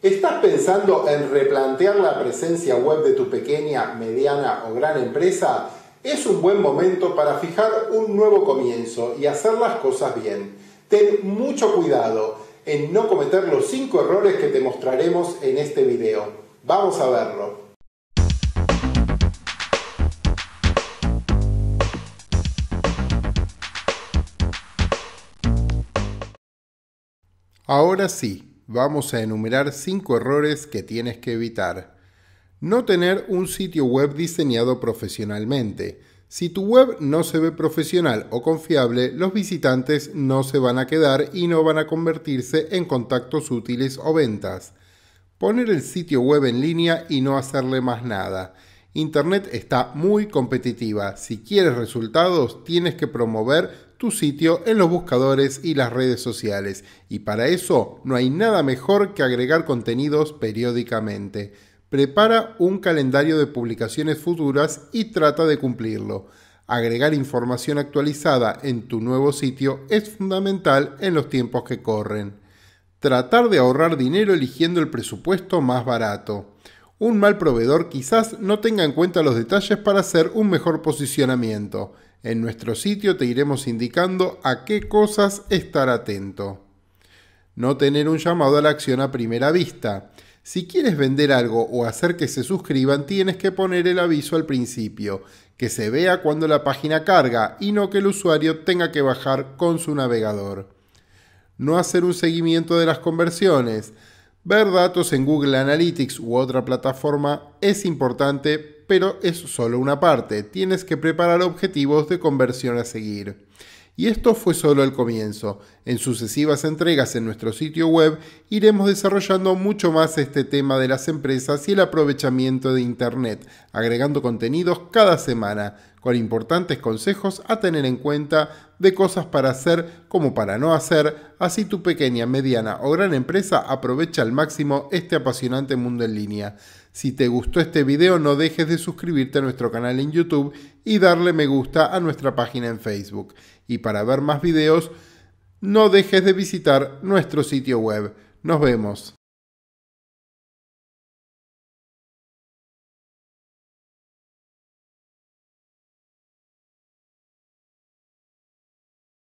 ¿Estás pensando en replantear la presencia web de tu pequeña, mediana o gran empresa? Es un buen momento para fijar un nuevo comienzo y hacer las cosas bien. Ten mucho cuidado en no cometer los 5 errores que te mostraremos en este video. Vamos a verlo. Ahora sí, vamos a enumerar 5 errores que tienes que evitar. No tener un sitio web diseñado profesionalmente. Si tu web no se ve profesional o confiable, los visitantes no se van a quedar y no van a convertirse en contactos útiles o ventas. Poner el sitio web en línea y no hacerle más nada. Internet está muy competitiva. Si quieres resultados, tienes que promover tu sitio en los buscadores y las redes sociales. Y para eso no hay nada mejor que agregar contenidos periódicamente. Prepara un calendario de publicaciones futuras y trata de cumplirlo. Agregar información actualizada en tu nuevo sitio es fundamental en los tiempos que corren. Tratar de ahorrar dinero eligiendo el presupuesto más barato. Un mal proveedor quizás no tenga en cuenta los detalles para hacer un mejor posicionamiento. En nuestro sitio te iremos indicando a qué cosas estar atento. No tener un llamado a la acción a primera vista. Si quieres vender algo o hacer que se suscriban, tienes que poner el aviso al principio, que se vea cuando la página carga y no que el usuario tenga que bajar con su navegador. No hacer un seguimiento de las conversiones. Ver datos en Google Analytics u otra plataforma es importante, pero es solo una parte. Tienes que preparar objetivos de conversión a seguir. Y esto fue solo el comienzo. En sucesivas entregas en nuestro sitio web iremos desarrollando mucho más este tema de las empresas y el aprovechamiento de Internet, agregando contenidos cada semana, con importantes consejos a tener en cuenta de cosas para hacer como para no hacer, así tu pequeña, mediana o gran empresa aprovecha al máximo este apasionante mundo en línea. Si te gustó este video no dejes de suscribirte a nuestro canal en YouTube y darle me gusta a nuestra página en Facebook. Y para ver más videos, no dejes de visitar nuestro sitio web. Nos vemos.